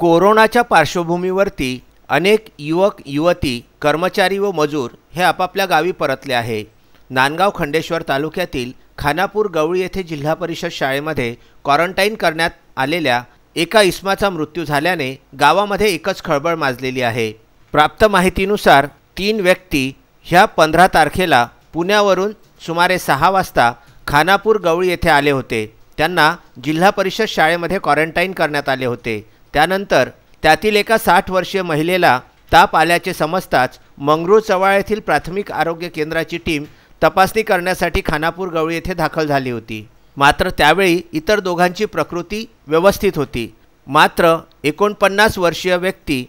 कोरोनाच्या पार्श्वभूमीवरती अनेक युवक युवती कर्मचारी व मजूर हे आपापल्या गावी परतले आहे नांदगाव खंडेश्वर तालुक्यातील खानापूर गवळी येथे जिल्हा परिषद शाळेमध्ये क्वारंटाईन करण्यात आलेल्या एका इस्माचा मृत्यू झाल्याने गावामध्ये एकच खळबळ माजलेली आहे प्राप्त माहितीनुसार तीन व्यक्ती ह्या पंधरा तारखेला पुण्यावरून सुमारे सहा वाजता खानापूर गवळी येथे आले होते त्यांना जिल्हा परिषद शाळेमध्ये क्वारंटाईन करण्यात आले होते त्यानंतर त्यातील एका साठ वर्षीय महिलेला ताप आल्याचे समजताच मंगरूळ चव्हाळ येथील प्राथमिक आरोग्य केंद्राची टीम तपासणी करण्यासाठी खानापूर गवळी येथे दाखल झाली होती मात्र त्यावेळी इतर दोघांची प्रकृती व्यवस्थित होती मात्र एकोणपन्नास वर्षीय व्यक्ती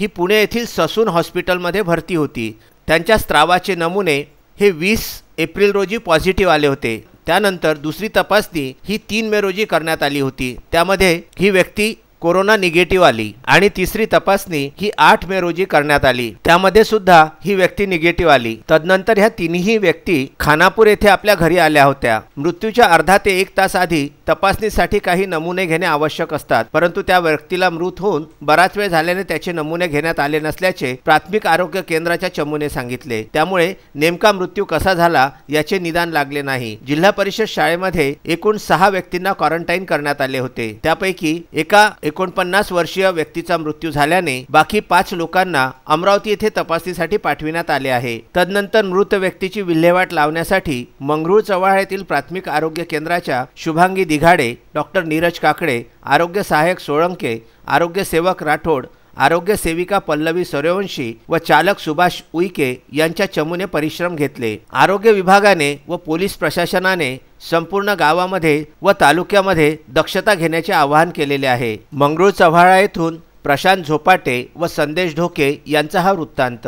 ही पुणे येथील ससून हॉस्पिटलमध्ये भरती होती त्यांच्या स्त्रावाचे नमुने हे वीस एप्रिल रोजी पॉझिटिव्ह आले होते त्यानंतर दुसरी तपासणी ही तीन मे रोजी करण्यात आली होती त्यामध्ये ही व्यक्ती कोरोना निगेटिव्ह आली आणि तिसरी तपासणी ही आठ मे रोजी करण्यात आली त्यामध्ये सुद्धा ही व्यक्ती निगेटिव्ह आली तदनंतर ह्या तिन्ही व्यक्ती खानापूर येथे आपल्या घरी आल्या होत्या मृत्यूच्या अर्धा ते एक तास आधी तपासणीसाठी काही नमुने घेणे आवश्यक असतात परंतु त्या व्यक्तीला मृत होऊन बराच वेळ झाल्याने त्याचे नमुने घेण्यात आले नसल्याचे प्राथमिक आरोग्य केंद्राच्या चमूने सांगितले त्यामुळे नेमका मृत्यू कसा झाला याचे निदान लागले नाही जिल्हा परिषद शाळेमध्ये एकूण सहा व्यक्तींना क्वारंटाईन करण्यात आले होते त्यापैकी एका एकोणपन्नास वर्षीय व्यक्तीचा मृत्यू झाल्याने बाकी पाच लोकांना अमरावती येथे तपासणीसाठी पाठविण्यात आले आहे तदनंतर मृत व्यक्तीची विल्हेवाट लावण्यासाठी मंगरुळ चव्हाळ येथील प्राथमिक आरोग्य केंद्राच्या शुभांगी दिघाडे डॉक्टर नीरज काकडे आरोग्य सहाय्यक सोळंके आरोग्य सेवक राठोड आरोग्य सेविका पल्लवी सूर्यवंशी व चालक सुभाष उईके यांच्या चमूने परिश्रम घेतले आरोग्य विभागाने व पोलीस प्रशासनाने संपूर्ण गावामध्ये व तालुक्यामध्ये दक्षता घेण्याचे आवाहन केलेले आहे मंगरूळ चव्हाळा येथून प्रशांत झोपाटे व संदेश ढोके यांचा हा वृत्तांत